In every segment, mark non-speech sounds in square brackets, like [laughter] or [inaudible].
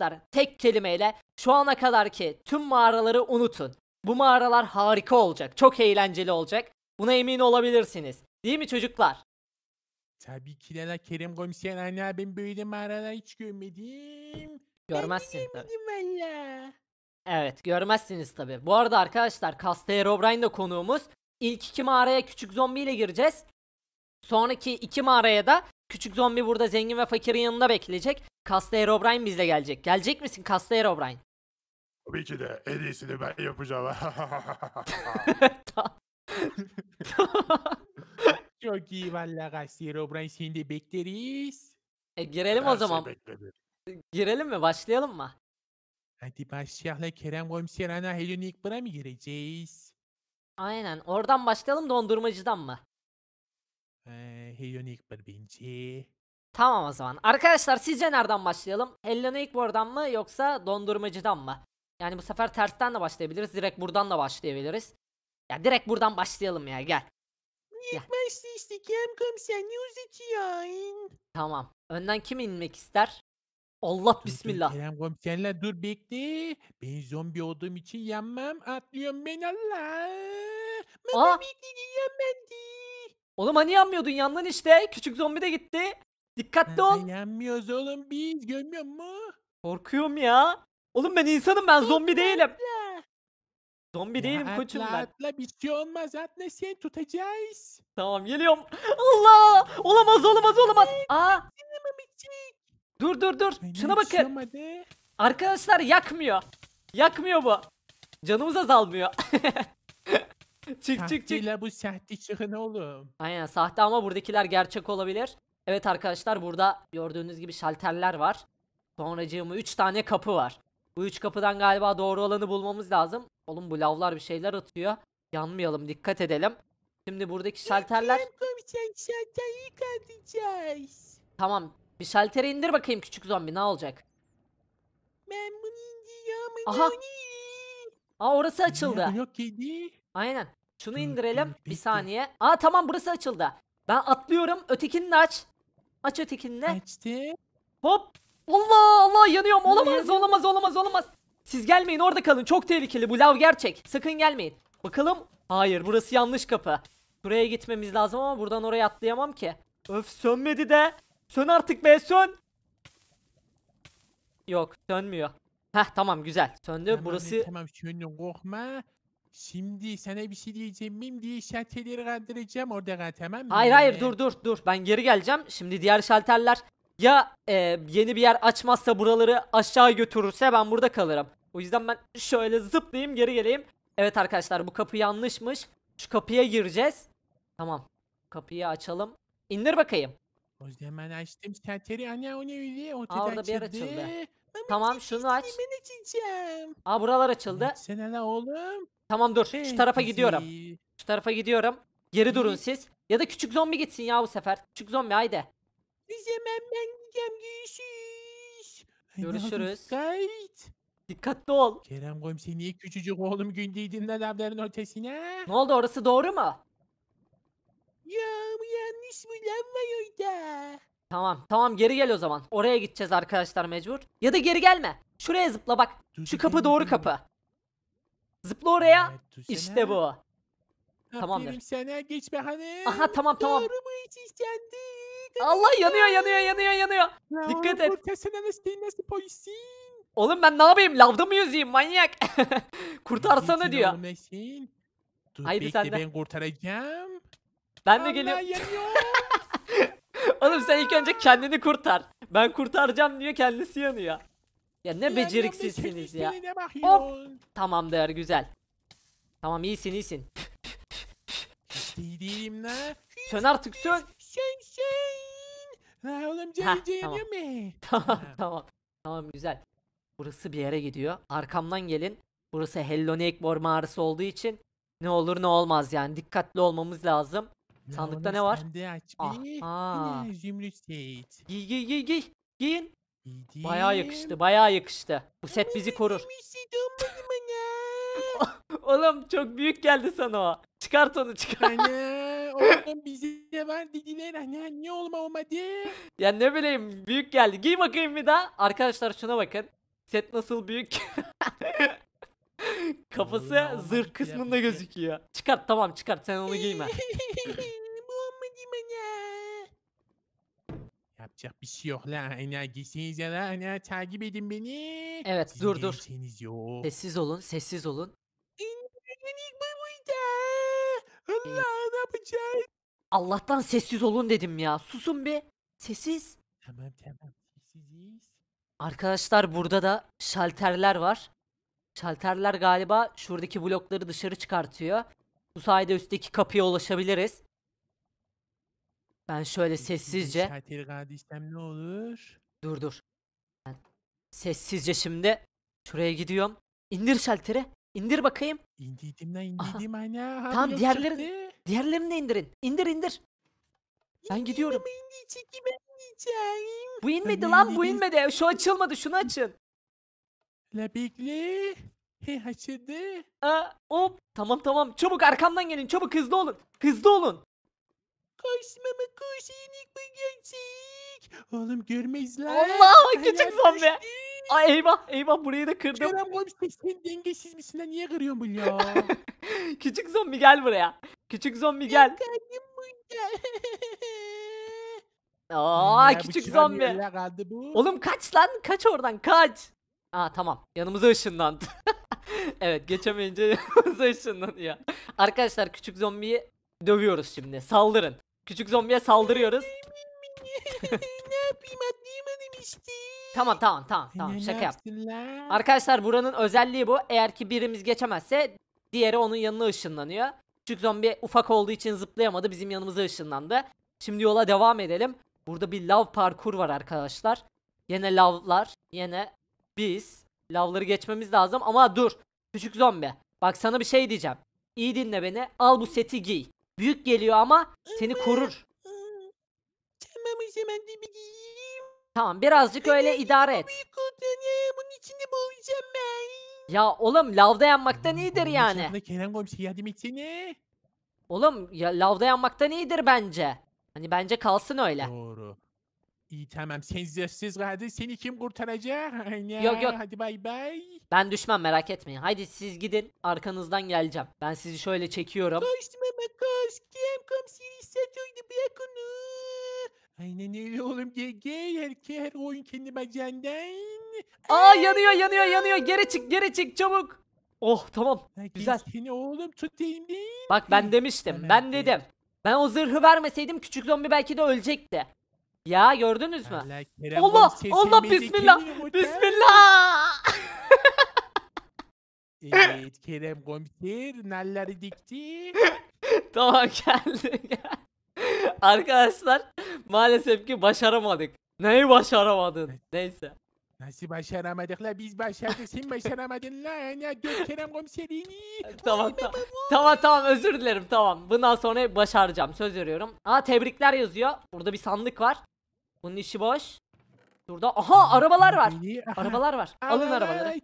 arkadaşlar tek kelimeyle şu ana kadar ki tüm mağaraları unutun. Bu mağaralar harika olacak. Çok eğlenceli olacak. Buna emin olabilirsiniz. Değil mi çocuklar? Tabii ki de la Kerem komiser anne ben böyle mağaralar hiç görmedim. Görmezsin tabii. Evet görmezsiniz tabii. Bu arada arkadaşlar Castayer O'Brien de konuğumuz. İlk iki mağaraya küçük zombi ile gireceğiz. Sonraki iki mağaraya da Küçük zombi burada zengin ve fakirin yanında bekleyecek. Kasta Herobrine bizle gelecek. Gelecek misin Kasta Herobrine? Tabii ki de en iyisini ben yapacağım. [laughs] [laughs] Çok iyi valla Kasta Herobrine seni de bekleriz. E, girelim Her o şey zaman. Bekledim. Girelim mi? Başlayalım mı? Hadi başlayalım. Kerem komiser ana Helen'i buna mı gireceğiz? Aynen. Oradan başlayalım dondurmacıdan mı? Ee, Hellenic Tamam o zaman. Arkadaşlar sizce nereden başlayalım? Hellenic buradan mı yoksa dondurmacıdan mı? Yani bu sefer tersten de başlayabiliriz. Direkt buradan da başlayabiliriz. Ya direkt buradan başlayalım ya gel. Niye başlayıştık hem komiser ne uzatıyorsun? Tamam. Önden kim inmek ister? Allah Dur, bismillah. Dur, Kerem komiserler dur bekle. Ben zombi olduğum için yanmam. Atlıyorum ben Allah. Mama Aa. bekle yanmam diye. Oğlum hani yanmıyordun yandın işte. Küçük zombi de gitti. Dikkatli ol. Yenmiyoruz oğlum biz görmüyor mu? Korkuyorum ya. Oğlum ben insanım ben zombi değilim. Zombi değilim Ya koçum atla, ben. Atla bir şey olmaz atla sen tutacağız. Tamam geliyorum. Allah! Olamaz olamaz olamaz. Aa! Dur dur dur. Şuna şey bakın. Arkadaşlar yakmıyor. Yakmıyor bu. Canımız azalmıyor. [laughs] çık çık çık. bu sahte çıkın oğlum. Aynen sahte ama buradakiler gerçek olabilir. Evet arkadaşlar burada gördüğünüz gibi şalterler var. Sonracığım 3 tane kapı var. Bu 3 kapıdan galiba doğru olanı bulmamız lazım. Oğlum bu lavlar bir şeyler atıyor. Yanmayalım dikkat edelim. Şimdi buradaki şalterler... Tamam bir şalteri indir bakayım küçük zombi ne olacak? Ben bunu indiriyorum. Aha. Aa orası açıldı. Yok kedi. Aynen. Şunu indirelim. Bir saniye. Aa tamam burası açıldı. Ben atlıyorum. Ötekini de aç. Aç Ötekinle. Açtı. Hop. Allah Allah yanıyorum. Olamaz olamaz olamaz olamaz. Siz gelmeyin orada kalın. Çok tehlikeli. Bu lav gerçek. Sakın gelmeyin. Bakalım. Hayır burası yanlış kapı. Buraya gitmemiz lazım ama buradan oraya atlayamam ki. Öf sönmedi de. Sön artık be sön. Yok sönmüyor. Heh tamam güzel. Söndü tamam, burası. Tamam sönüyor korkma. Şimdi sana bir şey diyeceğim. Mim diye şalterleri kaldıracağım orada kal, tamam mı? Hayır hayır dur dur dur. Ben geri geleceğim. Şimdi diğer şalterler ya e, yeni bir yer açmazsa buraları aşağı götürürse ben burada kalırım. O yüzden ben şöyle zıplayayım geri geleyim. Evet arkadaşlar bu kapı yanlışmış. Şu kapıya gireceğiz. Tamam. Kapıyı açalım. İndir bakayım. O zaman açtım şalteri anne o ne öyle? Aa, orada bir açıldı. tamam şunu aç. Ben Aa buralar açıldı. Sen hele oğlum. Tamam dur. Şu şey, tarafa gidiyorum. Şu tarafa gidiyorum. Geri durun siz. Ya da küçük zombi gitsin ya bu sefer. Küçük zombi haydi. Diyemem ben gideceğim görüşürüz. Ay, Görüşürüz. Gayet. Dikkatli ol. Kerem komiser niye küçücük oğlum gündeydin adamların ötesine? Ne oldu orası doğru mu? Ya bu yanlış mı lan orada? Tamam tamam geri gel o zaman. Oraya gideceğiz arkadaşlar mecbur. Ya da geri gelme. Şuraya zıpla bak. Dur, Şu kapı doğru kapı. Zıpla oraya. İşte bu. Tamamdır. Aferin geç be hani. Aha tamam tamam. Allah yanıyor yanıyor yanıyor yanıyor. Dikkat et. Kurtarsana Oğlum ben ne yapayım? Lavda mı yüzeyim manyak? [laughs] Kurtarsana diyor. Dur, Haydi sen de. Ben kurtaracağım. Ben de geliyorum. [laughs] Oğlum sen ilk önce kendini kurtar. Ben kurtaracağım diyor kendisi yanıyor. Ya ne beceriksizsiniz ya. Hop. Tamam değer güzel. Tamam iyisin iyisin. Değilim la. Sön artık sön. Sön sön. La oğlum ceri tamam. mi? [laughs] tamam tamam. Tamam güzel. Burası bir yere gidiyor. Arkamdan gelin. Burası Hellonek Bor mağarası olduğu için ne olur ne olmaz yani dikkatli olmamız lazım. Sandıkta ne var? Ah, aa. Zümrüt Giy giy giy giy. Giyin. İyiydi. Bayağı yakıştı, bayağı yakıştı. Bu set bizi korur. [laughs] Oğlum çok büyük geldi sana o. Çıkart onu çıkart. Ana oğlum bize de var dediler ana niye olma olmadı. Ya ne bileyim büyük geldi. Giy bakayım bir daha. Arkadaşlar şuna bakın. Set nasıl büyük. [laughs] Kafası zırh kısmında gözüküyor. Çıkart tamam çıkart sen onu giyme. [laughs] Yapacak bir şey yok la. Ana gitsenize la. takip edin beni. Evet Sizin dur dur. gençliğiniz Yok. Sessiz olun sessiz olun. Allah ne yapacağız? Allah'tan sessiz olun dedim ya. Susun bir. Sessiz. Tamam tamam. Sessiziz. Arkadaşlar burada da şalterler var. Şalterler galiba şuradaki blokları dışarı çıkartıyor. Bu sayede üstteki kapıya ulaşabiliriz. Ben şöyle sessizce... İşaret elgadiysem ne olur? Dur dur. Ben sessizce şimdi şuraya gidiyorum. İndir şalteri. İndir bakayım. İndirdim İndirdiğimden indirdim anne? Hani. Tamam diğerlerin diğerlerini de indirin. İndir indir. Ben gidiyorum. Bu inmedi lan bu inmedi. Şu açılmadı şunu açın. La bekle. He açıldı. Aa, hop. Tamam tamam çabuk arkamdan gelin çabuk hızlı olun. Hızlı olun. Koşma mı koş inik mi Oğlum görmezler. Allah küçük zombi. Ay eyvah eyvah burayı da kırdım. Kerem oğlum sen, sen dengesiz misin lan niye kırıyorsun bu ya? [laughs] küçük zombi gel buraya. Küçük zombi gel. [laughs] Aa küçük zombi. Oğlum kaç lan kaç oradan kaç. Aa tamam yanımıza ışınlandı. [laughs] evet geçemeyince yanımıza ışınlanıyor. Arkadaşlar küçük zombiyi dövüyoruz şimdi saldırın. Küçük zombiye saldırıyoruz. [laughs] ne yapayım anlayamadım işte. Tamam tamam tamam e, tamam şaka yap. Arkadaşlar buranın özelliği bu. Eğer ki birimiz geçemezse diğeri onun yanına ışınlanıyor. Küçük zombi ufak olduğu için zıplayamadı bizim yanımıza ışınlandı. Şimdi yola devam edelim. Burada bir lav parkur var arkadaşlar. Yine lavlar yine biz lavları geçmemiz lazım ama dur. Küçük zombi bak sana bir şey diyeceğim. İyi dinle beni al bu seti giy. Büyük geliyor ama seni korur. Tamam birazcık öyle idare et. Ya oğlum lavda yanmaktan iyidir yani. Şimdi Oğlum ya lavda yanmaktan iyidir bence. Hani bence kalsın öyle. Doğru. İyi tamam sen sensiz kaldı. Seni kim kurtaracak? Ya, [laughs] Yok, yok. Hadi bay bay. Ben düşmem merak etmeyin. Haydi siz gidin arkanızdan geleceğim. Ben sizi şöyle çekiyorum. Koş mama koş. Kim komiseri satıyordu bırak onu. Aynen öyle oğlum gel gel. Her, her oyun kendi bacağından. Aa yanıyor yanıyor yanıyor. Geri çık geri çık çabuk. Oh tamam. Ya, güzel. Seni oğlum tutayım elimden. Bak ben demiştim. Tamam, Ben evet. dedim. Ben o zırhı vermeseydim küçük zombi belki de ölecekti. Ya gördünüz mü? Allah Allah bismillah. Bismillah. evet Kerem komiser neleri dikti. [laughs] tamam geldi. Arkadaşlar maalesef ki başaramadık. Neyi başaramadın? Neyse. Nasıl başaramadık la biz başardık sen başaramadın la ya dört Kerem komiserini. tamam tamam. tamam tamam özür dilerim tamam. Bundan sonra başaracağım söz veriyorum. Aa tebrikler yazıyor. Burada bir sandık var. Bunun işi boş. Şurada aha arabalar var. Arabalar var. Alın arabaları.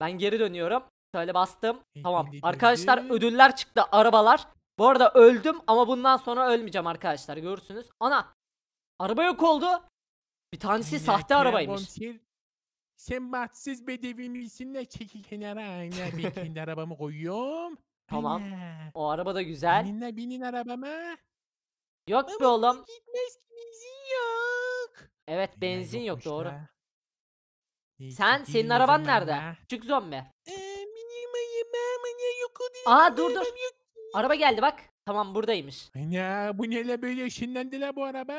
Ben geri dönüyorum. Şöyle bastım. Tamam. Arkadaşlar ödüller çıktı arabalar. Bu arada öldüm ama bundan sonra ölmeyeceğim arkadaşlar. Görürsünüz. Ana. Araba yok oldu. Bir tanesi sahte arabaymış. Sen bahtsız bedevi misin de çekil kenara aynen ben kendi arabamı koyuyorum. Tamam. O araba da güzel. Binin la binin arabama. Yok be oğlum. Gitmez benzin yok. Evet benzin yok doğru. Sen senin araban nerede? Çık zombi. Ee, Aa dur dur. Araba geldi bak. Tamam buradaymış. Ne bu neyle böyle ışınlandı bu araba?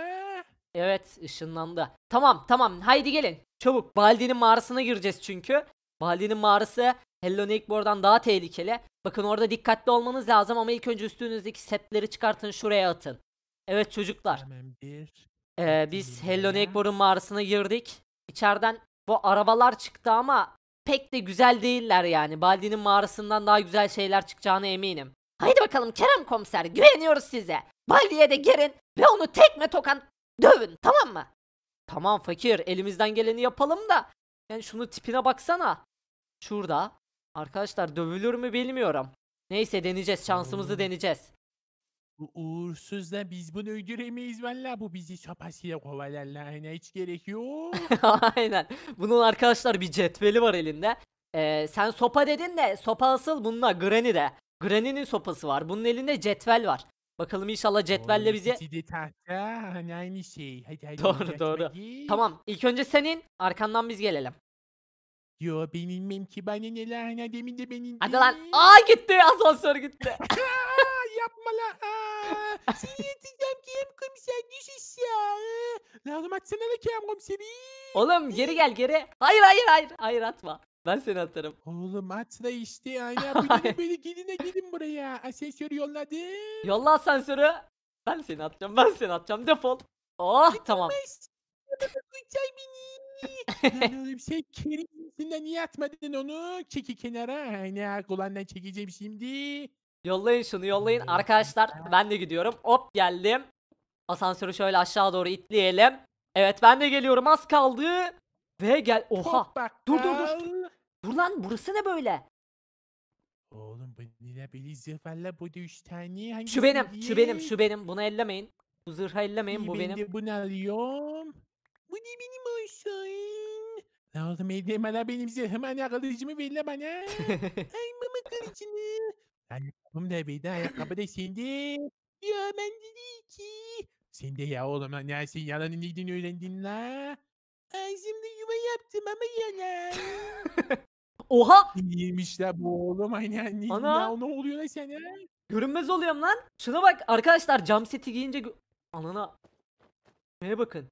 Evet ışınlandı. Tamam tamam haydi gelin. Çabuk Baldi'nin mağarasına gireceğiz çünkü. Baldi'nin mağarası Hello Neighbor'dan daha tehlikeli. Bakın orada dikkatli olmanız lazım ama ilk önce üstünüzdeki setleri çıkartın şuraya atın. Evet çocuklar. Ee, biz Hello Neighbor'un mağarasına girdik. İçeriden bu arabalar çıktı ama pek de güzel değiller yani. Baldi'nin mağarasından daha güzel şeyler çıkacağına eminim. Haydi bakalım Kerem komiser güveniyoruz size. Baldi'ye de girin ve onu tekme tokan dövün tamam mı? Tamam fakir elimizden geleni yapalım da. Yani şunu tipine baksana. Şurada. Arkadaşlar dövülür mü bilmiyorum. Neyse deneyeceğiz şansımızı deneyeceğiz. Bu uğursuzla biz bunu öldüremeyiz valla bu bizi sopasıyla kovalarlar yani hiç gerek yok. [laughs] Aynen. Bunun arkadaşlar bir cetveli var elinde. Ee, sen sopa dedin de sopa asıl bununla Granny de. Granny'nin sopası var. Bunun elinde cetvel var. Bakalım inşallah cetvelle bizi... ikisi de tahta hani aynı şey. Hadi hadi Doğru doğru. git. Tamam ilk önce senin arkandan biz gelelim. Yo benim mem ki bana ne lan demin de benim Hadi lan. Aa gitti asansör gitti. [laughs] yapma la. Aa, seni [laughs] yatacağım Kerem komiser düş aşağı. Lazım atsana la Kerem komiseri. Oğlum ee? geri gel geri. Hayır hayır hayır. Hayır atma. Ben seni atarım. Oğlum atla işte [laughs] ya. beni gidin gidine gidin buraya. Asansörü yolladı. Yolla asansörü. Ben seni atacağım. Ben seni atacağım. Defol. Oh tamam. Uçay beni. [laughs] Oğlum sen kerimsinden niye atmadın onu? Çeki kenara. Ne kulağından çekeceğim şimdi. Yollayın şunu yollayın. Arkadaşlar ben de gidiyorum. Hop geldim. Asansörü şöyle aşağı doğru itleyelim. Evet ben de geliyorum az kaldı. Ve gel. Oha. Dur dur dur. Dur lan burası ne böyle? Oğlum bu ne beli zırhla bu da üç tane. şu benim diye? şu benim şu benim bunu ellemeyin. Bu zırhı ellemeyin bu benim. Ben de bunu alıyorum. Bu ne benim olsun. Ne oldu medyemana benim zırhım ana kılıcımı verile bana. [laughs] Ay mama kılıcını. Ayakkabım da bir de ayakkabı da [clears throat] sende. Ya ben dedi ki. Sende ya oğlum lan Yasin yalanı neden öğrendin la? Ağzımda yuva yaptım ama yalan. Oha! Neymiş la bu oğlum aynen. Ana. Ya, ne oluyor la sen ya? Görünmez oluyorum lan. Şuna bak arkadaşlar cam seti giyince... Anana. Neye bakın.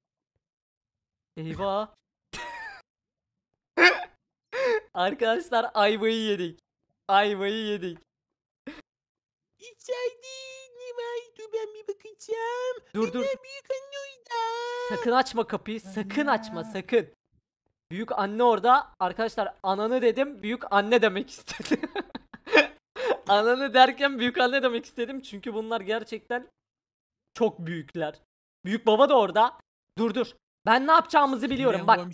Eyvah. [laughs] arkadaşlar ayvayı yedik. Ayvayı yedik. İçeride ne var? Dur ben bir bakacağım. Dur dur. Benim büyük anne orada. Sakın açma kapıyı. Sakın açma sakın. Büyük anne orada. Arkadaşlar ananı dedim. Büyük anne demek istedim. [laughs] ananı derken büyük anne demek istedim. Çünkü bunlar gerçekten çok büyükler. Büyük baba da orada. Dur dur. Ben ne yapacağımızı şey biliyorum. Bak.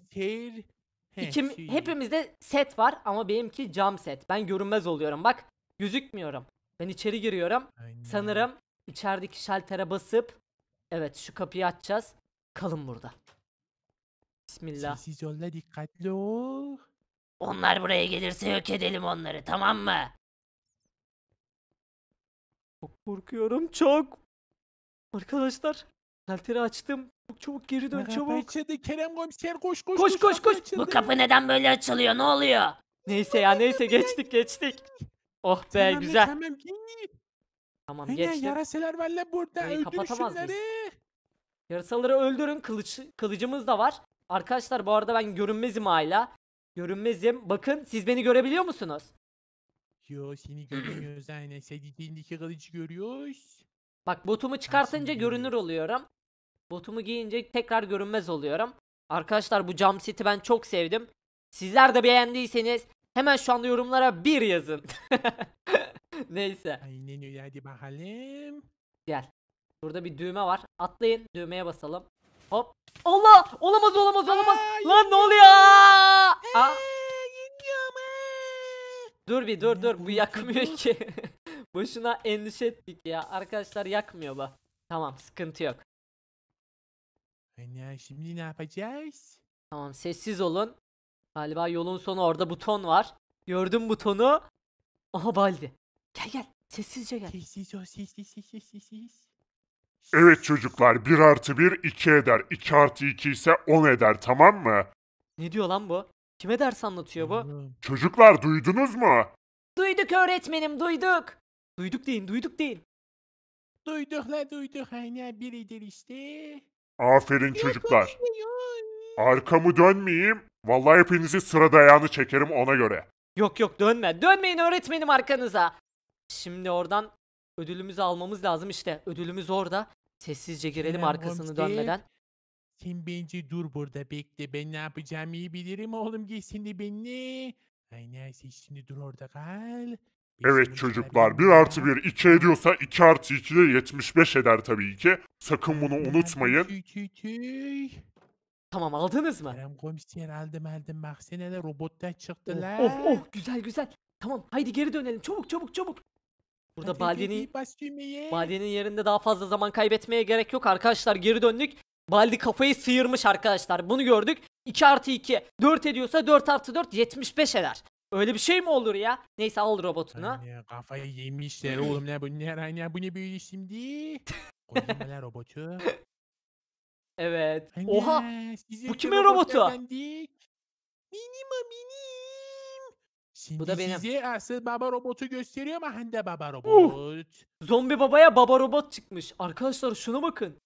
İkim, şey. hepimizde set var ama benimki cam set. Ben görünmez oluyorum. Bak gözükmüyorum. Ben içeri giriyorum. Aynen. Sanırım içerideki şaltere basıp evet şu kapıyı açacağız. Kalın burada. Bismillah. Siz yolla dikkatli ol. Onlar buraya gelirse yok edelim onları tamam mı? Çok korkuyorum çok. Arkadaşlar şalteri açtım. Çok çabuk geri dön çabuk. içeri Kerem komiser koş koş Koş koş koş. Bu kapı neden böyle açılıyor ne oluyor? Neyse ya neyse geçtik geçtik. Oh be Tamam güzel. Tamam. Tamam Aynen geçtim. yaraseler var lan burada. Burayı kapatamaz şunları. Yarasaları öldürün. Kılıç, kılıcımız da var. Arkadaşlar bu arada ben görünmezim hala. Görünmezim. Bakın siz beni görebiliyor musunuz? Yo seni görmüyoruz aynen. Sen dindeki kılıcı görüyoruz. Bak botumu çıkartınca görünür oluyorum. Botumu giyince tekrar görünmez oluyorum. Arkadaşlar bu cam seti ben çok sevdim. Sizler de beğendiyseniz Hemen şu anda yorumlara bir yazın. [laughs] Neyse. Aynen öyle hadi bakalım. Gel. Burada bir düğme var. Atlayın düğmeye basalım. Hop. Allah! Olamaz olamaz olamaz. Aa, Lan ne oluyor? Dur bir dur dur bu yakmıyor ki. [laughs] Boşuna endişe ettik ya. Arkadaşlar yakmıyor bu. Tamam sıkıntı yok. Anne şimdi ne yapacağız? Tamam sessiz olun. Galiba yolun sonu orada buton var. Gördüm butonu. Aha Baldi. Gel gel. Sessizce gel. Sessiz ol sessiz Evet çocuklar 1 artı 1 2 eder. 2 artı 2 ise 10 eder tamam mı? Ne diyor lan bu? Kime ders anlatıyor bu? Çocuklar duydunuz mu? Duyduk öğretmenim duyduk. Duyduk deyin duyduk deyin. Duyduk la duyduk aynen biridir işte. Aferin çocuklar. Yok, Arkamı dönmeyeyim. Vallahi hepinizi sıra dayağını çekerim ona göre. Yok yok dönme. Dönmeyin öğretmenim arkanıza. Şimdi oradan ödülümüzü almamız lazım işte. Ödülümüz orada. Sessizce girelim Selam arkasını komiser. dönmeden. Sen bence dur burada bekle. Ben ne yapacağımı iyi bilirim oğlum. Gel sen de benimle. Ay neyse şimdi dur orada kal. Evet çocuklar 1 artı 1 2 ediyorsa 2 artı 2 de 75 eder tabii ki. Sakın bunu unutmayın. Tamam aldınız mı? Kerem komiser aldım aldım baksana da robotlar çıktı oh, la. Oh oh güzel güzel. Tamam haydi geri dönelim çabuk çabuk çabuk. Burada Hadi Baldi'nin Baldi'nin yerinde daha fazla zaman kaybetmeye gerek yok arkadaşlar geri döndük. Baldi kafayı sıyırmış arkadaşlar bunu gördük. 2 artı 2 4 ediyorsa 4 artı 4 75 eder. Öyle bir şey mi olur ya? Neyse al robotunu. Ay Kafayı yemişler oğlum ne bu ne ne bu ne böyle şimdi. [laughs] Kocaman robotu. Evet. Ana, hani, Oha! Bu kimin robotla robotu? öğrendik. Benim o benim. Şimdi Bu da benim. size asıl baba robotu gösteriyor ama Hande baba uh! robot. Zombi babaya baba robot çıkmış. Arkadaşlar şuna bakın.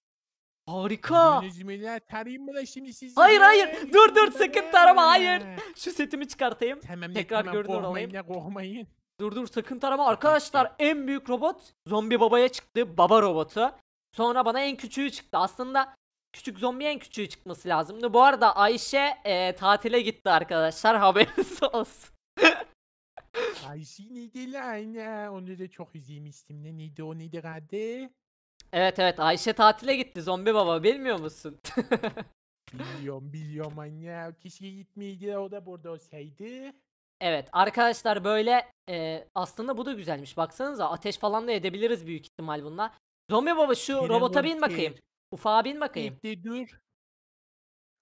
Harika. Yüzümüne tarayayım mı da şimdi sizi? Hayır hayır. Dur dur sakın tarama. Hayır. Şu setimi çıkartayım. Tamam, Tekrar tamam, görünür korkmayın, olayım. ne korkmayın. Dur dur sakın tarama. Arkadaşlar en büyük robot zombi babaya çıktı. Baba robotu. Sonra bana en küçüğü çıktı. Aslında küçük zombi en küçüğü çıkması lazım. Bu arada Ayşe e, tatile gitti arkadaşlar haberiniz [laughs] olsun. Ayşe neydi lan? Onu da çok izlemiştim. Ne neydi o neydi kardeş? Evet evet Ayşe tatile gitti zombi baba bilmiyor musun? [laughs] biliyorum biliyorum anne. kişiye gitmeydi o da burada olsaydı. Evet arkadaşlar böyle e, aslında bu da güzelmiş baksanıza ateş falan da edebiliriz büyük ihtimal bununla. Zombi baba şu Kerem robota bin bakayım. Ufağa bin bakayım. Bekle dur.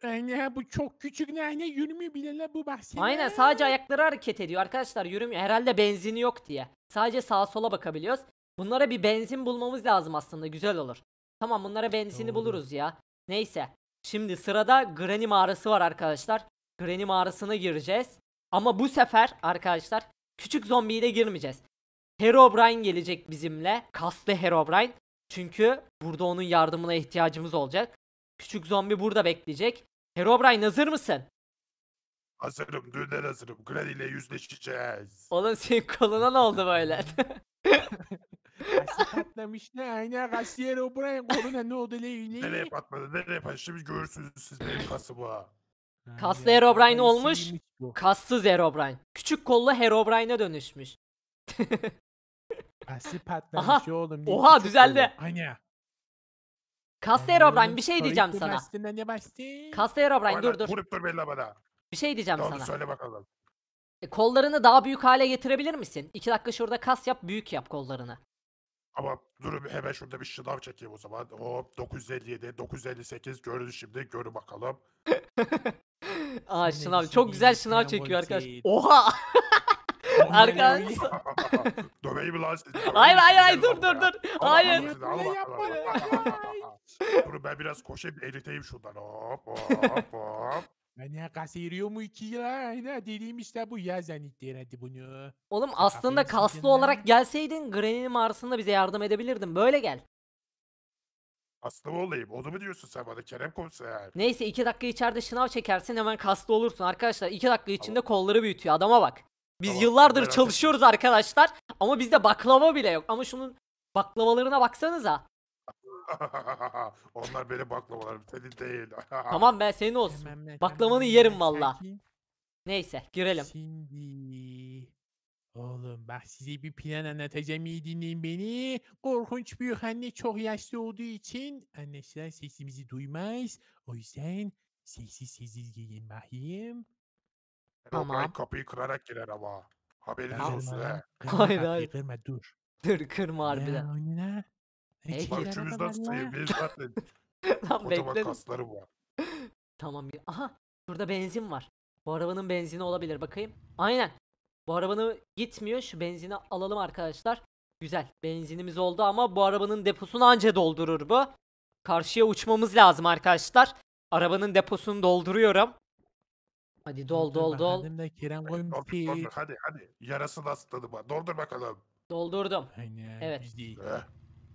Aynen bu çok küçük ne aynen yürümüyor bile bu bahsede. Aynen sadece ayakları hareket ediyor arkadaşlar yürümüyor. Herhalde benzini yok diye. Sadece sağa sola bakabiliyoruz. Bunlara bir benzin bulmamız lazım aslında güzel olur. Tamam bunlara benzini Doğru. buluruz ya. Neyse. Şimdi sırada Granny mağarası var arkadaşlar. Granny mağarasına gireceğiz. Ama bu sefer arkadaşlar küçük zombiyi de girmeyeceğiz. Herobrine gelecek bizimle. Kaslı Herobrine. Çünkü burada onun yardımına ihtiyacımız olacak. Küçük zombi burada bekleyecek. Herobrine hazır mısın? Hazırım, dünden hazırım. Granny ile yüzleşeceğiz. Oğlum senin koluna ne oldu böyle? [laughs] Kaşı patlamış ne aynı? kaşı yer o buraya koluna ne oldu Nereye leyle. patladı, nereye patladı? Şimdi görürsünüz siz benim kasımı. Kaslı Herobrine olmuş. Kassız Herobrine. Küçük kollu Herobrine'e dönüşmüş. [laughs] Kalsi patlamış Aha. ya şey oğlum. Oha, düzeldi. iyi. Aynen. Castero Brian bir şey diyeceğim sana. Castero Brian dur dur. Vurup dur belli bana. Bir şey diyeceğim Doğru sana. söyle bakalım. E, kollarını daha büyük hale getirebilir misin? İki dakika şurada kas yap büyük yap kollarını. Ama durun hemen şurada bir şınav çekeyim o zaman. Hop 957, 958 görün şimdi görün bakalım. [laughs] Aa şınav çok güzel şınav çekiyor arkadaş. Oha. [laughs] Arkadaşlar. [laughs] Döveyim mi lan sizi? Hayır hayır hayır dur dur dur. Hayır. Dur ben biraz koşayım eriteyim şuradan. Hop hop hop. Ben ya kaseriyor mu iki ya? Ne dediğim işte bu ya zannettiler hadi bunu. Oğlum aslında kaslı olarak gelseydin Granny'nin Mars'ında bize yardım edebilirdin. Böyle gel. Aslı mı olayım? Onu mu diyorsun sen bana Kerem komiser? Neyse iki dakika içeride şınav çekersin hemen kaslı olursun. Arkadaşlar iki dakika içinde kolları büyütüyor. Adama bak. Biz Tamam, yıllardır merak çalışıyoruz arkadaşlar ama bizde baklava bile yok. Ama şunun baklavalarına baksanıza. [laughs] Onlar benim baklavalarım senin değil. [laughs] Tamam ben senin olsun. Baklavanı yerim valla. Neyse girelim. Şimdi... Oğlum ben size bir plan anlatacağım iyi dinleyin beni. Korkunç büyük anne çok yaşlı olduğu için anneşler sesimizi duymaz. O yüzden sessiz sessiz gelin bakayım. Herobrine Tamam. kapıyı kırarak girer ama. Haberiniz Kırma olsun he. Kırma [laughs] Hayır, kapıyı, hayır. Kırma dur. Dur kırma harbiden. Ya ne? Ne Peki. Ulan çeker üçümüz nasıl adamlar ya? sayabiliriz zaten. [laughs] Lan Kocaman bekleriz. var. Tamam Aha şurada benzin var. Bu arabanın benzini olabilir bakayım. Aynen. Bu arabanın gitmiyor. Şu benzini alalım arkadaşlar. Güzel. Benzinimiz oldu ama bu arabanın deposunu anca doldurur bu. Karşıya uçmamız lazım arkadaşlar. Arabanın deposunu dolduruyorum. Hadi dol dol dol. Efendimle Kerem Doldur, doldur, Komiser. hadi hadi. Yarasını astladı bana. Doldur bakalım. Doldurdum. Aynen. Evet. Eh.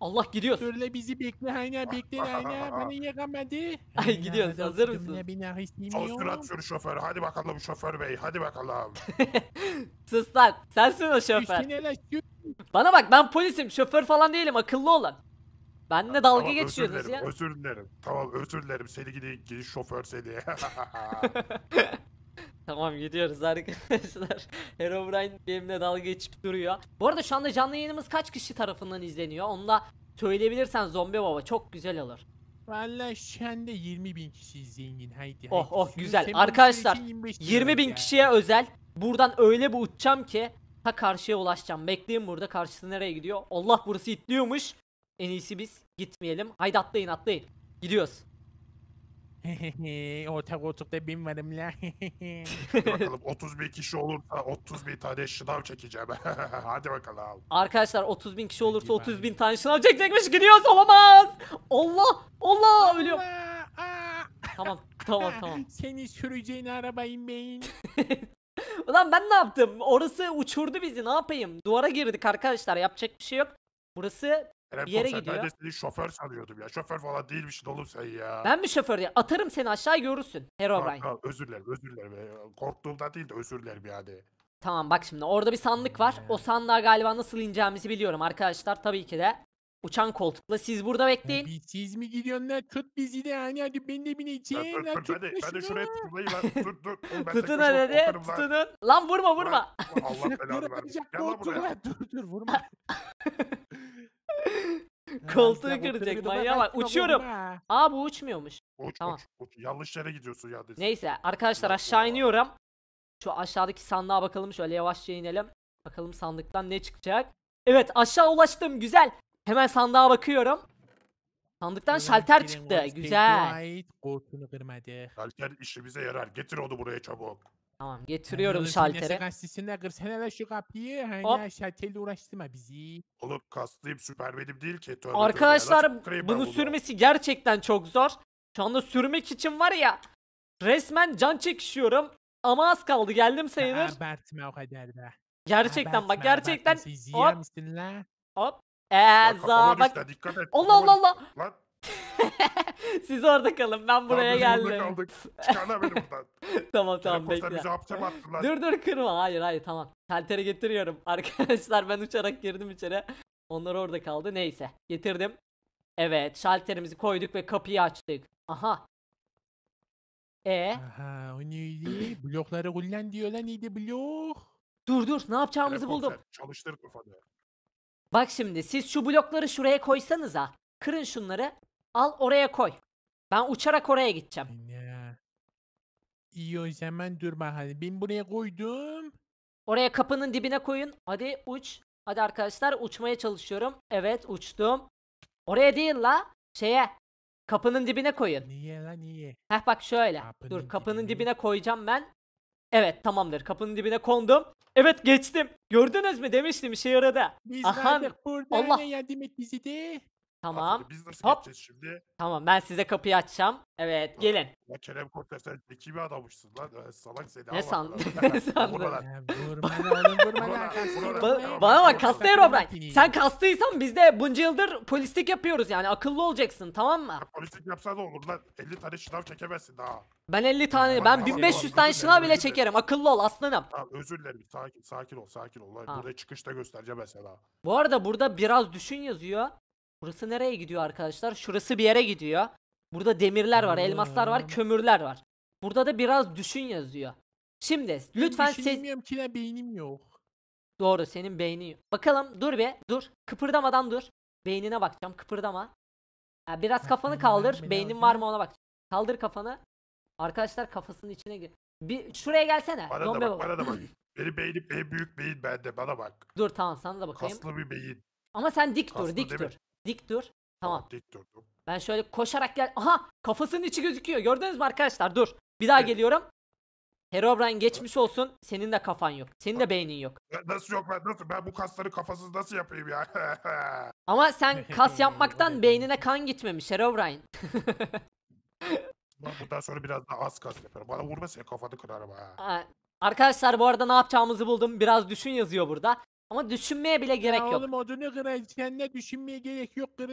Allah gidiyoruz. Söyle bizi bekle aynen bekle [laughs] aynen beni yakamadı. Ay, gidiyoruz, Aynen, hazır mısınız? kızına Beni Son sürat sür şoför. Hadi bakalım şoför bey. Hadi bakalım. [laughs] Sus lan. Sensin o şoför. Bana bak ben polisim. Şoför falan değilim. Akıllı olan. Benle dalga Tamam, özür dilerim, ya. Özür dilerim. Tamam özür dilerim. Seni gidi, gidi şoför seni. [laughs] Tamam gidiyoruz arkadaşlar. [laughs] Herobrine benimle dalga geçip duruyor. Bu arada şu anda canlı yayınımız kaç kişi tarafından izleniyor? Onu da söyleyebilirsen zombi baba çok güzel olur. Valla şu anda 20 bin kişi zengin haydi. Oh haydi. oh güzel Sen arkadaşlar 20 bin ya. kişiye özel buradan öyle bir uçacağım ki ta karşıya ulaşacağım. Bekleyin burada karşısı nereye gidiyor? Allah burası itliyormuş. En iyisi biz gitmeyelim. Haydi atlayın atlayın. Gidiyoruz. [laughs] Ortak koltukta binmedim la. [laughs] Hadi bakalım bin kişi olursa 30 bin tane şınav çekeceğim. [laughs] Hadi bakalım. Arkadaşlar 30 bin kişi olursa 30 bin tane şınav çekecekmiş gidiyoruz olamaz. Allah Allah ölüyorum. tamam tamam tamam. Seni süreceğin arabayı beyin. Ulan ben ne yaptım? Orası uçurdu bizi ne yapayım? Duvara girdik arkadaşlar yapacak bir şey yok. Burası Kerem bir yere gidiyor. Ben de seni şoför sanıyordum ya. Şoför falan değilmişsin oğlum sen ya. Ben mi şoför ya? Atarım seni aşağı görürsün. Herobrine. Tamam, özür dilerim özür dilerim. ya. Ee, korktuğumdan değil de özür dilerim yani. Tamam bak şimdi orada bir sandık var. Ee. O sandığa galiba nasıl ineceğimizi biliyorum arkadaşlar. Tabii ki de uçan koltukla siz burada bekleyin. Biz siz mi gidiyorsunlar? Tut bizi de yani hadi ben de Dur bineceğim. dur lan, dur tut ben de, şuraya tutmayı ben dur dur. Tutun başıma hadi lan. tutunun. Lan vurma vurma. Allah belanı versin. Gel lan buraya. Dur dur vurma. [laughs] Koltuğu kıracak manyağa bak. Uçuyorum. Aa bu uçmuyormuş. Uç, Tamam. uç, uç. Yanlış yere gidiyorsun ya. Deniz. Neyse arkadaşlar aşağı iniyorum. Şu aşağıdaki sandığa bakalım şöyle yavaşça inelim. Bakalım sandıktan ne çıkacak. Evet aşağı ulaştım güzel. Hemen sandığa bakıyorum. Sandıktan şalter çıktı güzel. Şalter işimize yarar. Getir onu buraya çabuk. Tamam getiriyorum şaltere. ne kırsana la şu kapıyı. Hop. şalterle uğraştırma bizi. Oğlum kastayım süper değil ki. Tövbe Arkadaşlar Nasıl kırayım bunu sürmesi gerçekten çok zor. Şu anda sürmek için var ya resmen can çekişiyorum. Ama az kaldı geldim sayılır. Abartma o kadar da. Gerçekten bak gerçekten. Hop. Hop. Eee Lan kafama za bak. düştü, dikkat et. Allah Allah Allah. Lan [laughs] Siz orada kalın. Ben buraya Abi geldim. kaldık. [laughs] Çıkarlar beni buradan. [laughs] tamam tamam Telefonlar bekle. Dur dur kırma. Hayır hayır tamam. Teltere getiriyorum. Arkadaşlar ben uçarak girdim içeri. Onlar orada kaldı. Neyse. Getirdim. Evet. Şalterimizi koyduk ve kapıyı açtık. Aha. E Aha o neydi? Blokları kullan diyor lan neydi blok? dur dur ne yapacağımızı Telefon buldum. sen, Çalıştır kafanı. Bak şimdi siz şu blokları şuraya koysanıza. Kırın şunları. Al oraya koy. Ben uçarak oraya gideceğim. Ya. İyi o zaman dur bakalım. Ben buraya koydum. Oraya kapının dibine koyun. Hadi uç. Hadi arkadaşlar uçmaya çalışıyorum. Evet uçtum. Oraya değil la. Şeye. Kapının dibine koyun. Niye la niye? Heh bak şöyle. Kapının dur kapının dibine. dibine koyacağım ben. Evet tamamdır kapının dibine kondum. Evet geçtim. Gördünüz mü demiştim işe yaradı. Biz Aha. vardık burada Allah. Allah. yardım et bizi de. Tamam. Aferin, biz nasıl Hop. geçeceğiz şimdi? Tamam ben size kapıyı açacağım. Evet gelin. Ya Kerem Korkmaz sen zeki bir adammışsın lan. Ee, Salak seni Ne sandın? [laughs] Ne sandın? Buralar. Ya Vurma lan vurma lan. kastı vurma. vurma. bana bak kastı Herobrine. Sen kastıysan biz de bunca yıldır polislik yapıyoruz yani akıllı olacaksın tamam mı? Polislik yapsan da olur lan. 50 tane şınav çekemezsin daha. Ben 50 tane ben 1500 tane şınav bile çekerim akıllı ol aslanım. Tamam özür dilerim. Sakin, sakin ol, sakin ol. Ha. burada çıkışta göstereceğim mesela. Bu arada burada biraz düşün yazıyor. Burası nereye gidiyor arkadaşlar? Şurası bir yere gidiyor. Burada demirler var, elmaslar var, kömürler var. Burada da biraz düşün yazıyor. Şimdi lütfen ses... Düşünemiyorum ki beynim yok. Doğru senin beyni. Bakalım dur be dur. Kıpırdamadan dur. Beynine bakacağım kıpırdama. Ha, biraz kafanı kaldır. Beynin var mı ona bak. Kaldır kafanı. Arkadaşlar kafasının içine gir. Bir şuraya gelsene. Bana Zombi da bak, baba. bana da bak. [laughs] Benim beynim en büyük beyin bende, bana bak. Dur tamam sana da bakayım. Kaslı bir beyin. Ama sen dik dur, dik değil mi? dur. Dik dur. Tamam. Dik durdum. Ben şöyle koşarak gel. Aha kafasının içi gözüküyor. Gördünüz mü arkadaşlar? Dur. Bir daha geliyorum. Herobrine geçmiş olsun. Senin de kafan yok. Senin de beynin yok. Nasıl yok ben nasıl ben bu kasları kafasız nasıl yapayım ya? [laughs] Ama sen [laughs] kas yapmaktan beynine kan gitmemiş Herobrine. Ulan Bundan sonra biraz daha az kas yaparım. Bana vurma senin kafanı kırarım ha. Arkadaşlar bu arada ne yapacağımızı buldum. Biraz düşün yazıyor burada. Ama düşünmeye bile gerek ya yok. oğlum odunu kıracaksın. Ne düşünmeye gerek yok. Kıra